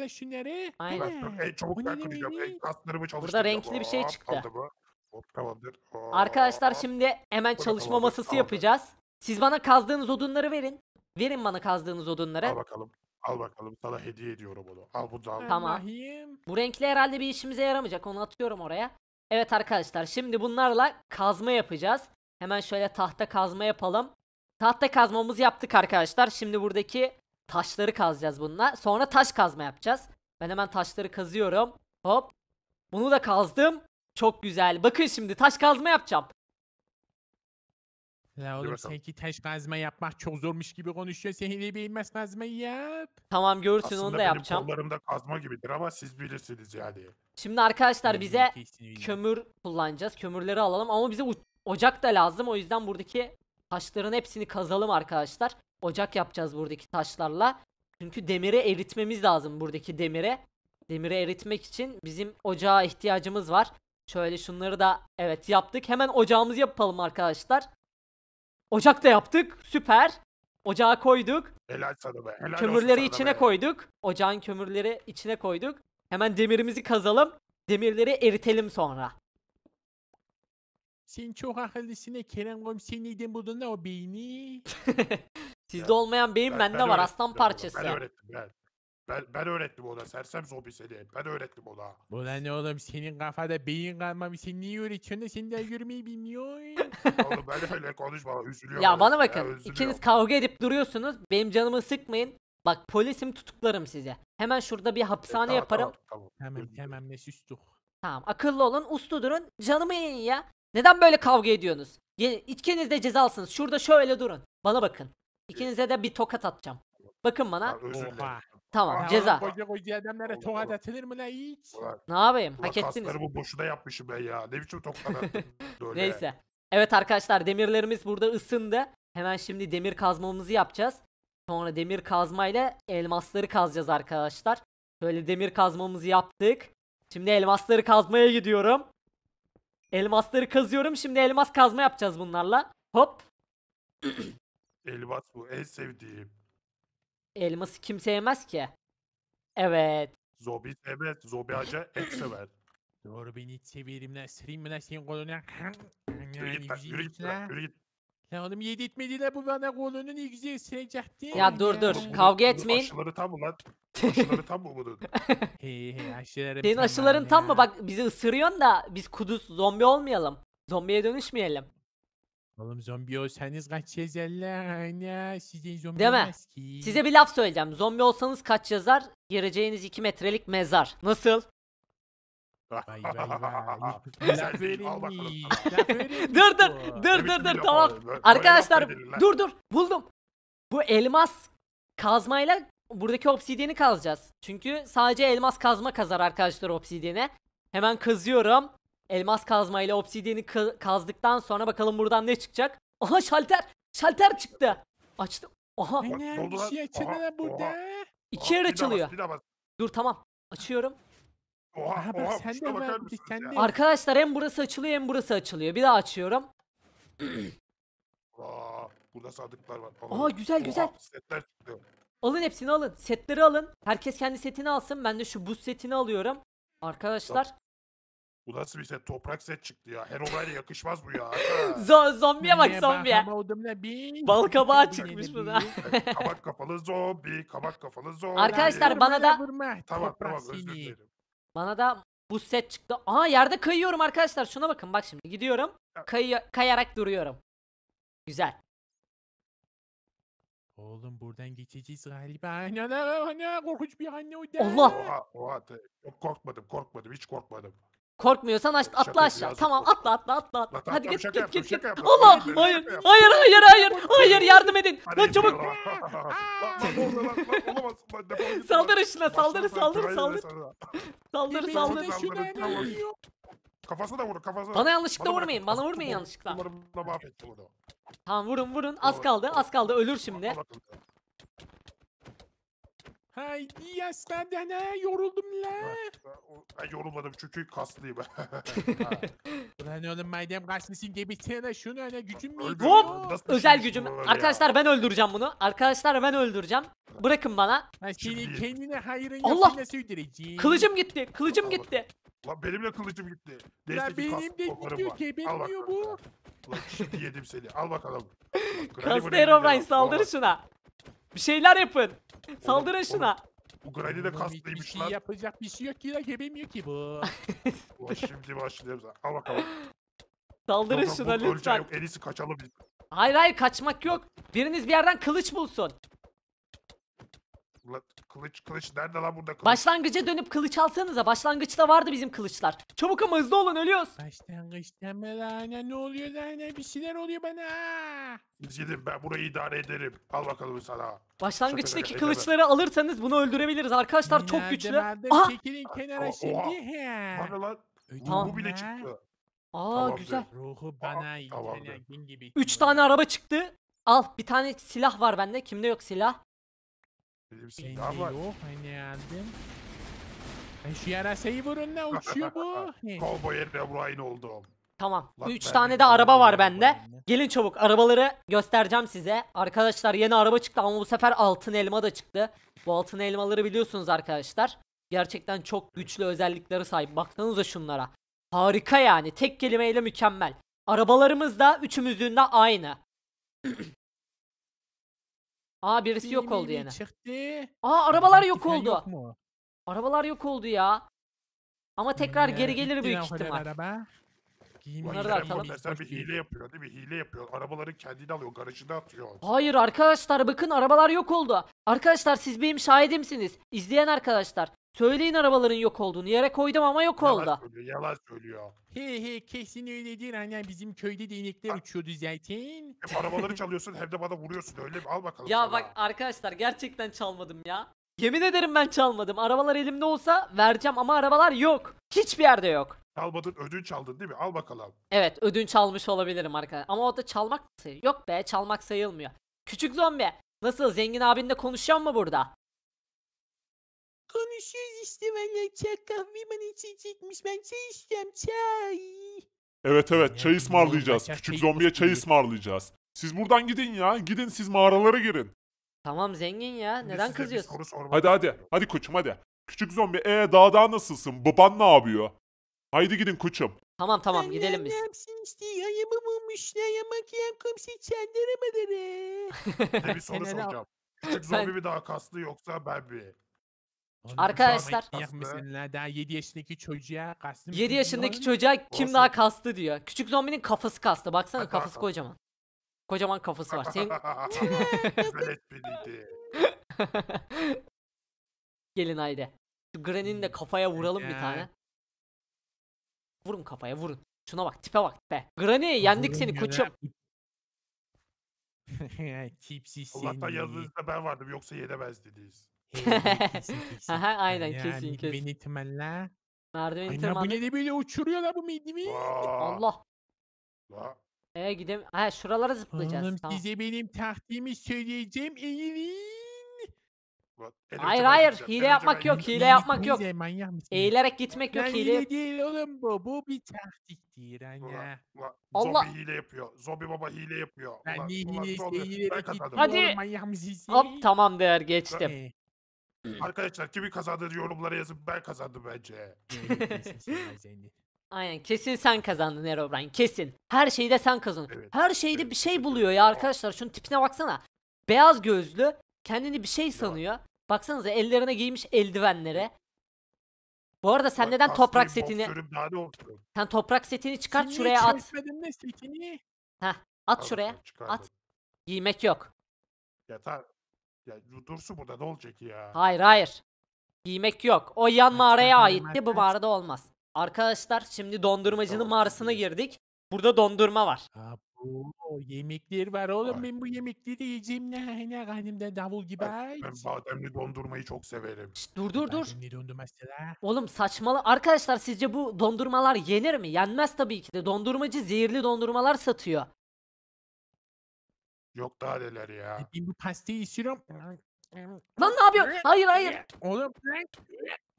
Aynen. He. çabuk ben kıracağım. En demek? kaslarımı çalıştıracağım. renkli bir şey çıktı. Hop, Tamamdır. Arkadaşlar şimdi hemen çalışma masası yapacağız. Siz bana kazdığınız odunları verin. Verin bana kazdığınız odunları. Al bakalım. Al bakalım sana hediye ediyorum onu. Al bunu al. Tamam. Bu renkli herhalde bir işimize yaramayacak. Onu atıyorum oraya. Evet arkadaşlar şimdi bunlarla kazma yapacağız. Hemen şöyle tahta kazma yapalım. Tahta kazmamızı yaptık arkadaşlar. Şimdi buradaki taşları kazacağız bununla. Sonra taş kazma yapacağız. Ben hemen taşları kazıyorum. Hop. Bunu da kazdım. Çok güzel. Bakın şimdi taş kazma yapacağım. La oğlum bakalım. taş kazma yapmak çok zormuş gibi konuşuyor. Sen hele bir elmas yap. Tamam görürsün Aslında onu da yapacağım. Aslında benim kollarım da kazma gibidir ama siz bilirsiniz yani. Şimdi arkadaşlar bize kömür kullanacağız. Kömürleri alalım ama bize ocak da lazım. O yüzden buradaki Taşların hepsini kazalım arkadaşlar. Ocak yapacağız buradaki taşlarla. Çünkü demiri eritmemiz lazım buradaki demire. Demiri eritmek için bizim ocağa ihtiyacımız var. Şöyle şunları da evet yaptık. Hemen ocağımızı yapalım arkadaşlar. Ocak da yaptık. Süper. Ocağa koyduk. Helal sana be. Helal kömürleri içine be. koyduk. Ocağın kömürleri içine koyduk. Hemen demirimizi kazalım. Demirleri eritelim sonra. Sen çok akıllısın ya Kerem komiser neden buldun da o beyni? [laughs] Sizde olmayan beyin Ben- bende ben var aslan ben ona, parçası. Ben öğrettim ben. Ben, ben öğrettim ona. Sersem zombi seni. Ben öğrettim ona. Bu ne oğlum senin kafada beyin kalmamış sen niye öğretiyorsun da sen de yürümeyi bilmiyorsun? [laughs] Oğlum ben öyle konuşma. Üzülüyorum. ya bana bakın üzülüyorum. ikiniz kavga edip duruyorsunuz benim canımı sıkmayın. Bak polisim tutuklarım size. Hemen şurada bir E, tamam, yaparım. Tamam, tamam. tamam Özür dilerim. ne sustuk. Tamam akıllı olun uslu durun canımı yiyin ya. Neden böyle kavga ediyorsunuz? Ye- İkiniz de cezalsınız. Şurada şöyle durun. Bana bakın. İkinize de bir tokat atacağım. Bakın bana. Oha. Tamam Ulan ceza. Koca koca adamlara tokat atılır mı la hiç? Ulan, Ne yapayım? ulan Hak ettiniz. Bu boşuna yapmışım ben ya. Ne biçim tokat attım [laughs] Neyse. Evet arkadaşlar demirlerimiz burada ısındı. Hemen şimdi demir kazmamızı yapacağız. Sonra demir kazmayla elmasları kazacağız arkadaşlar. Böyle demir kazmamızı yaptık. Şimdi elmasları kazmaya gidiyorum. Elmasları kazıyorum. Şimdi elmas kazma yapacağız bunlarla. Hop. [coughs] Elmas bu en sevdiğim. Elması kim sevmez ki. Evet. Zobi sevmez. Zobi acı et [coughs] sever. Doğru beni hiç severim lan. Sereyim lan senin koluna? Yürü git lan. Yürü git. Lanım yedirtmediler bu bana golünün ilk güzel seyrecekti. Ya dur dur kavga etmeyin. Aşıları tam mı lan? [laughs] Aşıları tam mı bunun? [laughs] He he aşılarım Senin aşıların ya. tam mı? Bak bizi ısırıyorsun da biz kuduz zombi olmayalım. Zombiye dönüşmeyelim. Oğlum zombi olsanız kaç lan ya sizin zombi Değil mi? ki. Size bir laf söyleyeceğim. Zombi olsanız kaç yazar? Gireceğiniz 2 metrelik mezar. Nasıl? [laughs] [laughs] dur dur dur dur dur tamam. Arkadaşlar dur dur buldum. Bu elmas kazmayla buradaki obsidiyeni kazacağız. Çünkü sadece elmas kazma kazar arkadaşlar obsidiyene. Hemen kazıyorum. Elmas kazmayla obsidiyeni kazdıktan sonra bakalım buradan ne çıkacak. Aha şalter. Şalter çıktı. Açtım. Aha. Ne bir şey açıldı burada. iki yer açılıyor. Dur tamam. Açıyorum. Oha, Aha, oha sen de bakar var, bir mısınız Arkadaşlar hem burası açılıyor hem burası açılıyor. Bir daha açıyorum. Aa, burada sadıklar. var. Aa, Aa, güzel, güzel. Setler çıktı. Alın hepsini alın. Setleri alın. Herkes kendi setini alsın. Ben de şu buz setini alıyorum. Arkadaşlar. Bu nasıl bir set? Toprak set çıktı ya. Herobrine'e yakışmaz bu ya. [laughs] Zo- zombiye bak zombiye. Bal [laughs] kabağı çıkmış buna. [laughs] kabak kafalı zombi, kabak kafalı zombi. Arkadaşlar, bana da- Tamam tamam özür dilerim. Bana da bu set çıktı. Aa yerde kayıyorum arkadaşlar. Şuna bakın bak şimdi gidiyorum. Kayı kayarak duruyorum. Güzel. Oğlum buradan geçeceğiz galiba. Ana ana ana korkunç bir anne o da. Allah! Oha, oha, korkmadım korkmadım hiç korkmadım. Korkmuyorsan aç, atla aşağı. yapıyorum. Tamam atla atla atla atla. Bak, Hadi git git git git. Allah Hayır, hayır hayır hayır hayır. yardım edin. Lan çabuk. Lan [laughs] lan ne oldu lan? Lan olamaz. Lan Kafasına da vurun kafasına. Bana yanlışlıkla vurmayın, bana vurmayın vurun. yanlışlıkla. Tamam vurun vurun. Az kaldı az kaldı ölür şimdi. Haydi yaslandın ha yoruldum la. Ben, ben yorulmadım çünkü kaslıyım. [laughs] Ulan oğlum madem kaslısın gebetsene şunu ana gücüm mü Öldüm. yetiyor? Hop! Nasıl şey Özel gücüm. yaşıyorsun ya? Arkadaşlar ben öldüreceğim bunu. Arkadaşlar ben öldüreceğim. Bırakın bana. Ha senin Şimdi- kendine hayrın Allah! Allah. nasıl öldüreceğim? Kılıcım gitti. Kılıcım gitti. Lan benim de kılıcım gitti. Neyse ki benim de kollarım gidiyor, var. Al bakalım. bu. Lan şimdi yedim seni. Al bakalım. Kastero Brian saldır şuna. Bir şeyler yapın. Saldırın şuna. Bu Granny de Bir kaslıymış şey yapacak bir şey yok ki ya gebemiyor ki bu. [laughs] şimdi başlayalım. Al bakalım. Saldırın Yok, şuna lütfen. Yok. En iyisi kaçalım biz. Hayır hayır kaçmak yok. Biriniz bir yerden kılıç bulsun. Kılıç kılıç nerede lan burada kılıç? Başlangıca dönüp kılıç alsanıza. Başlangıçta vardı bizim kılıçlar. Çabuk ama hızlı olun ölüyoruz. Başlangıçta mı lan? Ne oluyor lan? Bir şeyler oluyor bana. Biz gidin ben burayı idare ederim. Al bakalım sana. Başlangıçtaki Şaka- kılıçları alırsanız bunu öldürebiliriz arkadaşlar. Çok güçlü. vardı? Aha! Çekilin kenara oha. şimdi. He. Bana lan bu, Tamam. bu bile çıktı. Aa Tamamdır. güzel. Ruhu bana Tamamdır. gibi. 3 tane araba çıktı. Al bir tane silah var bende. Kimde yok silah? Bilimsiz Ben de yok hani geldim. Ben şu yaraseyi vurun ne uçuyor bu? Ne? [laughs] Cowboy yerine Brian oldum. Tamam. Lan 3 tane de araba var bende. Gelin çabuk arabaları göstereceğim size. Arkadaşlar yeni araba çıktı ama bu sefer altın elma da çıktı. Bu altın elmaları biliyorsunuz arkadaşlar. Gerçekten çok güçlü özelliklere sahip. Baksanıza şunlara. Harika yani. Tek kelimeyle mükemmel. Arabalarımız da üçümüzün de aynı. [clears throat] Aa birisi yok oldu yine. Çıktı. Aa arabalar yok oldu. Yok mu? Arabalar yok oldu ya. Ama tekrar ee, geri gelir büyük ihtimal. Araba. Bunları da atalım. bir hile yapıyor değil mi? Hile yapıyor. Arabaları kendine alıyor. Garajına atıyor. Hayır arkadaşlar bakın arabalar yok oldu. Arkadaşlar siz benim şahidimsiniz. İzleyen arkadaşlar. Söyleyin arabaların yok olduğunu. Yere koydum ama yok oldu. Yalan söylüyor, yalan söylüyor. He he kesin öyle değil annem bizim köyde de inekler Bak. uçuyordu zaten. Hem arabaları çalıyorsun hem de bana vuruyorsun öyle mi? Al bakalım. Ya sana. bak arkadaşlar gerçekten çalmadım ya. Yemin ederim ben çalmadım. Arabalar elimde olsa vereceğim ama arabalar yok. Hiçbir yerde yok. Çalmadın ödünç aldın değil mi? Al bakalım. Evet ödünç almış olabilirim arkadaşlar. Ama o da çalmak sayılıyor. Yok be çalmak sayılmıyor. Küçük zombi. Nasıl zengin abinle konuşuyor mu burada? konuşuyoruz işte valla. Çay kahve ben içecekmiş. Ben çay içeceğim çay. Evet evet çay ısmarlayacağız. Küçük zombiye çay ısmarlayacağız. Siz buradan gidin ya. Gidin siz mağaralara girin. Tamam zengin ya. Neden kızıyorsun? Hadi hadi. Hadi koçum hadi. Küçük zombi ee daha daha nasılsın? Baban ne yapıyor? Haydi gidin koçum. Tamam tamam gidelim biz. Ne yapsın işte ayımı bulmuşlar ya makiyem komşu çenderemediler. [laughs] Size bir soru soracağım. Küçük zombi bir daha kaslı yoksa ben bir. Arkadaşlar. Daha 7 yaşındaki çocuğa kastım. 7 yaşındaki çocuğa kim daha kastı diyor. Küçük zombinin kafası kastı. Baksana [laughs] kafası kocaman. Kocaman kafası var. Senin... [laughs] [laughs] Gelin haydi. Şu Granny'nin de hmm. kafaya vuralım bir tane. Vurun kafaya vurun. Şuna bak tipe bak be. Granny yendik seni ya. koçum. Tipsi seni. Allah'tan yanınızda ben vardım yoksa yedemez dediniz. Hey, [laughs] kesin kesin. Aha, aynen yani kesin kesin. Ben ihtimalle. Merdiveni Aynen bu tırmandık. ne de böyle uçuruyorlar bu midimi. Allah. Ee gidem. Ha şuralara zıplayacağız. Hanım tamam. size benim taktiğimi söyleyeceğim eğilin. Hayır hayır hile yapmak yok hile yapmak yok. Bize Eğilerek gitmek yok hile. hile değil oğlum bu. Bu bir taktiktir anne. Allah. Zombi hile yapıyor. Zombi baba hile yapıyor. Ben Ulan, hile zombi. Hadi. Hadi. Hop tamam der geçtim. Ee, Arkadaşlar kimin kazandı? yorumlara yazın ben kazandım bence. [laughs] Aynen kesin sen kazandın Herobrine kesin. Her şeyde sen kazandın. Evet. Her şeyde evet. bir şey buluyor ya arkadaşlar şunun tipine baksana. Beyaz gözlü kendini bir şey sanıyor. Ya. Baksanıza ellerine giymiş eldivenlere. Bu arada sen Bak, neden toprak setini... Sen toprak setini çıkart Sini şuraya at. Mi, Heh, at Al, şuraya. Çıkardım. At. Giymek yok. Yeter. Ya dursun burada ne olacak ya? Hayır hayır. Giymek yok. O yan mağaraya aitti. Bu mağarada olmaz. Arkadaşlar şimdi dondurmacının mağarasına girdik. Burada dondurma var. Abo yemekler var oğlum Ay. ben bu yemekleri de yiyeceğim ne ne hanımda davul gibi Ben, aç. ben bademli dondurmayı çok severim. Şşt, dur dur dur. Bademli dondurmasıyla. Oğlum saçmalı. Arkadaşlar sizce bu dondurmalar yenir mi? Yenmez tabii ki de. Dondurmacı zehirli dondurmalar satıyor. Yok daha neler ya. Dediğim bu pastayı istiyorum. Lan ne yapıyorsun? Hayır hayır. Oğlum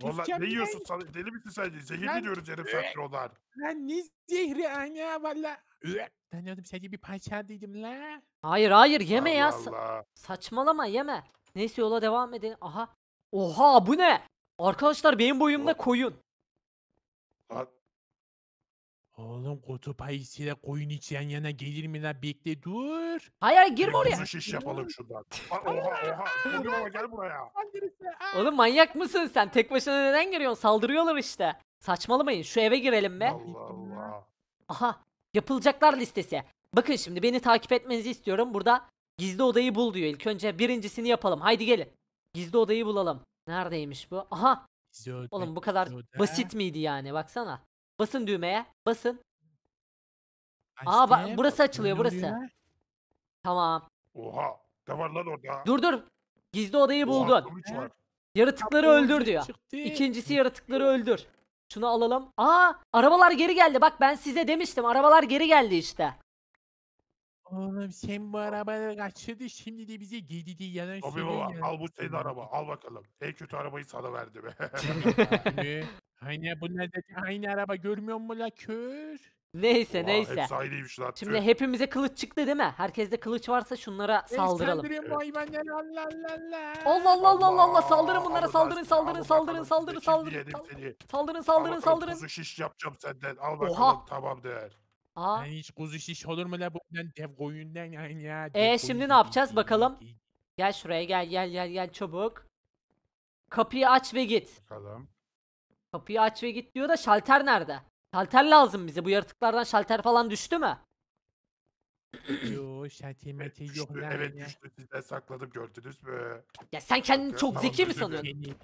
Valla ne yiyorsun? sen? deli misin sen? Zehirli Ben- diyoruz herif sen onlar. lan ne zehri anne valla. Ben diyordum sadece bir parça dedim la. Hayır hayır yeme ya. Allah. saçmalama yeme. Neyse yola devam edin. Aha. Oha bu ne? Arkadaşlar benim boyumda koyun. Lan Oğlum kutup ayısıyla koyun hiç yan yana gelir mi lan? Bekle dur. Hayır hayır girme oraya. Kızı şiş yapalım şundan. oha oha. Koyun [laughs] baba gel buraya. Oğlum manyak mısın sen? Tek başına neden giriyorsun? Saldırıyorlar işte. Saçmalamayın şu eve girelim be. Allah Allah. Aha yapılacaklar listesi. Bakın şimdi beni takip etmenizi istiyorum. Burada gizli odayı bul diyor İlk önce. Birincisini yapalım. Haydi gelin. Gizli odayı bulalım. Neredeymiş bu? Aha. Gizli oda, Oğlum bu kadar gizli oda. basit miydi yani baksana. Basın düğmeye. Basın. Aa bak burası açılıyor burası. Tamam. Oha. Ne var lan orada? Dur dur. Gizli odayı Oha, buldun. Yaratıkları öldür diyor. İkincisi yaratıkları öldür. Şunu alalım. Aa arabalar geri geldi. Bak ben size demiştim. Arabalar geri geldi işte. Oğlum sen bu arabaları kaçırdı şimdi de bize gidi diye yalan Abi baba söylüyor. al bu senin araba. Al bakalım. En kötü arabayı sana verdi be. [laughs] Aynı bu ne dedi? Aynı araba görmüyor mu la kör? Neyse neyse. Hepsi lan. Şimdi hepimize kılıç çıktı değil mi? Herkeste kılıç varsa şunlara saldıralım. Saldırın bu hayvanlara Allah Allah Allah. Allah Allah Allah Allah Allah saldırın bunlara saldırın saldırın saldırın saldırın saldırın. Saldırın saldırın saldırın. Kuzu şiş yapacağım senden. Al bakalım tamam der. Aa. Ben hiç kuzu şiş olur mu la bundan dev koyundan yani ya. E şimdi ne yapacağız bakalım? Gel şuraya gel gel gel gel çabuk. Kapıyı aç ve git. Bakalım. Kapıyı aç ve git diyor da şalter nerede? Şalter lazım bize. Bu yaratıklardan şalter falan düştü mü? [coughs] Yo şalter mete yok lan evet ya. düştü sizden sakladım gördünüz mü? Ya sen kendini çok tamam, zeki mi sanıyorsun?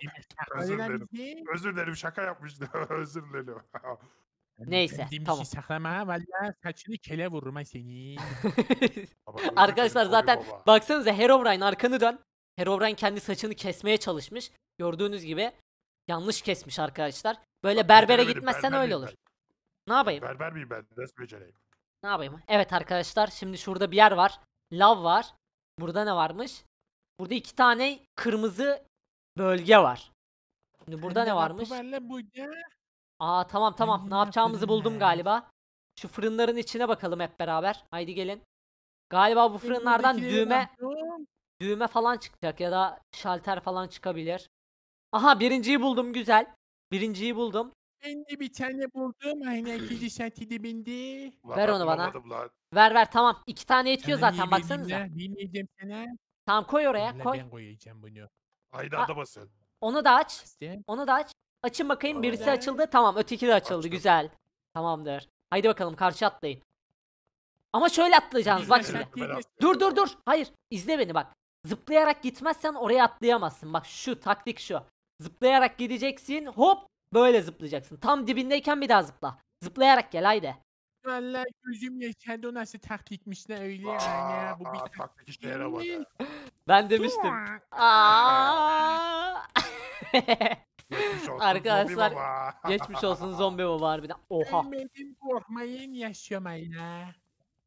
Özür dilerim. Şey. Özür dilerim şaka yapmıştım. [laughs] Özür dilerim. Neyse, Dediğim tamam. işi saklama valla saçını kele vururum ay seni. [laughs] Arkadaşlar zaten oluyor baba. baksanıza Herobrine arkanı dön. Herobrine kendi saçını kesmeye çalışmış. Gördüğünüz gibi Yanlış kesmiş arkadaşlar. Böyle berbere gitmezsen berber öyle olur. Ben. Ne yapayım? Berber miyim ben? Nasıl becereyim? Ne yapayım? Evet arkadaşlar şimdi şurada bir yer var. Lav var. Burada ne varmış? Burada iki tane kırmızı bölge var. Şimdi burada ne varmış? Aa tamam tamam ne yapacağımızı buldum galiba. Şu fırınların içine bakalım hep beraber. Haydi gelin. Galiba bu fırınlardan düğme düğme falan çıkacak ya da şalter falan çıkabilir. Aha birinciyi buldum güzel. Birinciyi buldum. Ben de bir tane buldum. Aynen ikinci senti dibinde. Ulan Ver onu bana. Ver ver tamam. İki tane yetiyor Sana zaten yemeğim baksanıza. lan, Bilmeyeceğim sana. Tamam koy oraya Vallahi koy. Ben koyacağım bunu. Haydi anda basın. Onu da aç. İşte. Onu da aç. Açın bakayım birisi açıldı. Tamam öteki de açıldı. Açtım. Güzel. Tamamdır. Haydi bakalım karşı atlayın. Ama şöyle atlayacaksınız bak şimdi. Dur dur dur. Hayır izle beni bak. Zıplayarak gitmezsen oraya atlayamazsın. Bak şu taktik şu. Zıplayarak gideceksin. Hop böyle zıplayacaksın. Tam dibindeyken bir daha zıpla. Zıplayarak gel haydi. Valla gözüm yaşandı o nasıl taktikmiş ne öyle yani bu bir taktik işe Ben demiştim. Arkadaşlar geçmiş olsun zombi baba harbiden. Oha. Ölmedim korkmayın yaşamayın ha.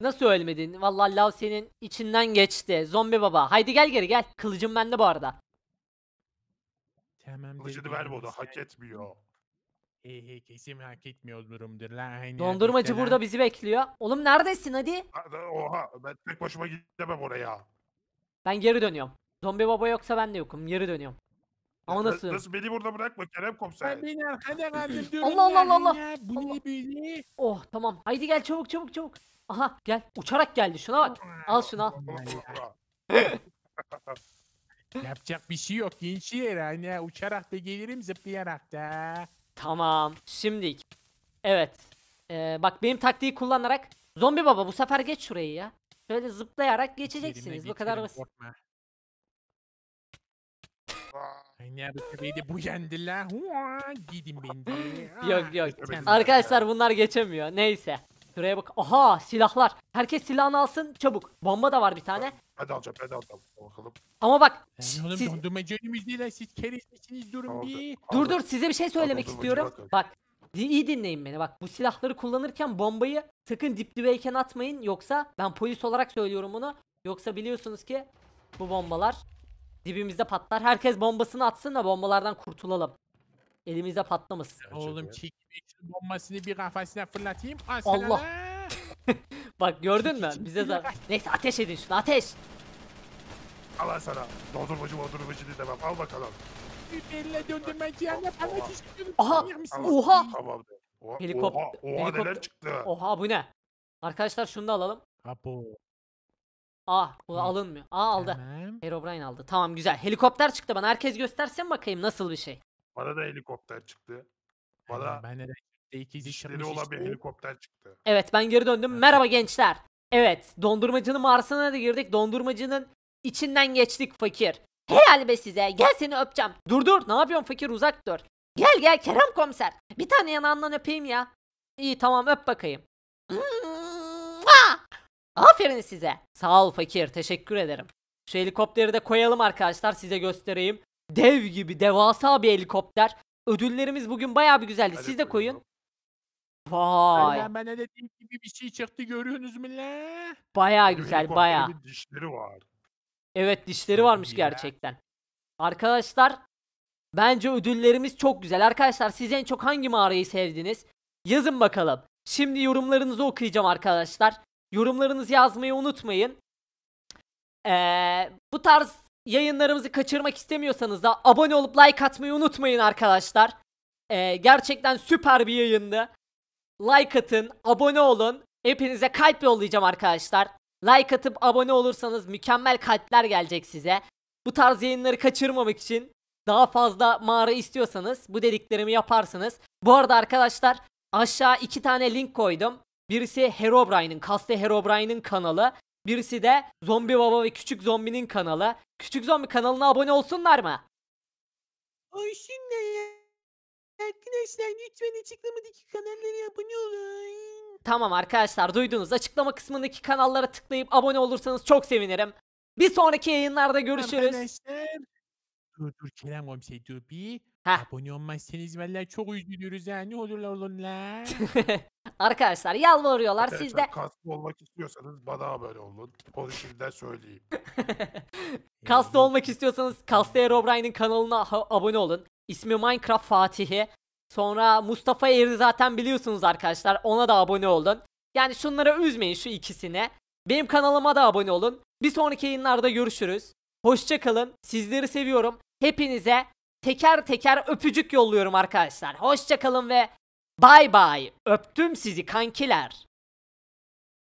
Nasıl ölmedin? Vallahi lav senin içinden geçti. Zombi baba. Haydi gel geri gel. Kılıcım bende bu arada. Tamam. Kılıcını verme ona hak etmiyor. He he kesin hak etmiyor durumdur. Lanet Dondurmacı burada lan. Hani bizi bekliyor. Oğlum neredesin hadi? Oha ben tek başıma gidemem oraya. Ben geri dönüyorum. Zombi baba yoksa ben de yokum. Geri dönüyorum. Ama nasıl? Nasıl beni burada bırakma Kerem komiser. Ben beni arkada kaldım diyorum. Allah Allah Allah. Allah. Bu ne böyle? Oh tamam. Haydi gel çabuk çabuk çabuk. Aha gel. Uçarak geldi. Şuna bak. Al şuna. [laughs] [laughs] Yapacak bir şey yok yer Hani uçarak da gelirim zıplayarak da. Tamam. Şimdi. Evet. Ee, bak benim taktiği kullanarak. Zombi baba bu sefer geç şurayı ya. Şöyle zıplayarak geçeceksiniz. Bu kadar basit. Korkma. Aynen beni bu yendiler. Gidin beni. Yok ah, yok. Arkadaşlar bunlar geçemiyor. Neyse. Şuraya bak. Aha silahlar. Herkes silahını alsın çabuk. Bomba da var bir tane. Ben alacağım ben alacağım. Bakalım. Ama bak. Siz... Oğlum siz... dondurmacı önümüzdeler siz kereslisiniz durun bir. Dur dur size bir şey söylemek istiyorum. Bak iyi dinleyin beni bak bu silahları kullanırken bombayı sakın dip dibeyken atmayın yoksa ben polis olarak söylüyorum bunu. Yoksa biliyorsunuz ki bu bombalar dibimizde patlar. Herkes bombasını atsın da bombalardan kurtulalım. Elimizde patlamasın. Oğlum çekmek bombasını bir kafasına fırlatayım. Aslan Allah. [laughs] Bak gördün mü? Bize zar. Neyse ateş edin şunu ateş. Al sana. Dondurmacı dondurmacı devam. Al bakalım. Elle döndürmeci yerine bana şişiyorsun. Aha. Oha. Tamam. Oha, Helikopter. Oha, oha neler çıktı. Oha bu ne? Arkadaşlar şunu da alalım. Apo. Aa ah, bu alınmıyor. Aa aldı. Tamam. Herobrine aldı. Tamam güzel. Helikopter çıktı bana. Herkes göstersin bakayım nasıl bir şey. Bana da helikopter çıktı. Bana... Ben de D2'de Dişleri olan helikopter çıktı. Evet ben geri döndüm. Merhaba gençler. Evet dondurmacının Mars'ına da girdik. Dondurmacının içinden geçtik fakir. Helal be size gel seni öpeceğim. Dur dur ne yapıyorsun fakir uzak dur. Gel gel Kerem komiser. Bir tane yanağından öpeyim ya. İyi tamam öp bakayım. Aferin size. Sağ ol fakir teşekkür ederim. Şu helikopteri de koyalım arkadaşlar size göstereyim. Dev gibi devasa bir helikopter. Ödüllerimiz bugün baya bir güzeldi. Siz de koyun. Vay. Aynen bana dediğim gibi bir şey çıktı görüyorsunuz mu la? Baya güzel baya. dişleri var. Evet dişleri varmış Ya. gerçekten. Arkadaşlar bence ödüllerimiz çok güzel. Arkadaşlar siz en çok hangi mağarayı sevdiniz? Yazın bakalım. Şimdi yorumlarınızı okuyacağım arkadaşlar. Yorumlarınızı yazmayı unutmayın. Ee, bu tarz yayınlarımızı kaçırmak istemiyorsanız da abone olup like atmayı unutmayın arkadaşlar. Ee, gerçekten süper bir yayındı like atın, abone olun. Hepinize kalp yollayacağım arkadaşlar. Like atıp abone olursanız mükemmel kalpler gelecek size. Bu tarz yayınları kaçırmamak için daha fazla mağara istiyorsanız bu dediklerimi yaparsınız. Bu arada arkadaşlar aşağı iki tane link koydum. Birisi Herobrine'in, Kaste Herobrine'in kanalı. Birisi de Zombi Baba ve Küçük Zombi'nin kanalı. Küçük Zombi kanalına abone olsunlar mı? Olsun ya. Arkadaşlar lütfen açıklamadaki kanallara abone olun. Tamam arkadaşlar duydunuz. Açıklama kısmındaki kanallara tıklayıp abone olursanız çok sevinirim. Bir sonraki yayınlarda görüşürüz. Arkadaşlar. Dur dur Kerem komiser dur bir. Heh. Abone olmazsanız vallahi çok üzülürüz ha. Ne olurlar la olun la. [laughs] arkadaşlar yalvarıyorlar siz de Arkadaşlar kaslı olmak istiyorsanız bana böyle olun. Onu şimdiden söyleyeyim. [laughs] kaslı ee, olmak istiyorsanız Kaslı Herobrine'in kanalına abone olun. İsmi Minecraft Fatih'i. Sonra Mustafa Eğri zaten biliyorsunuz arkadaşlar. Ona da abone olun. Yani şunlara üzmeyin şu ikisine. Benim kanalıma da abone olun. Bir sonraki yayınlarda görüşürüz. Hoşçakalın. Sizleri seviyorum. Hepinize teker teker öpücük yolluyorum arkadaşlar. Hoşçakalın ve bay bay. Öptüm sizi kankiler.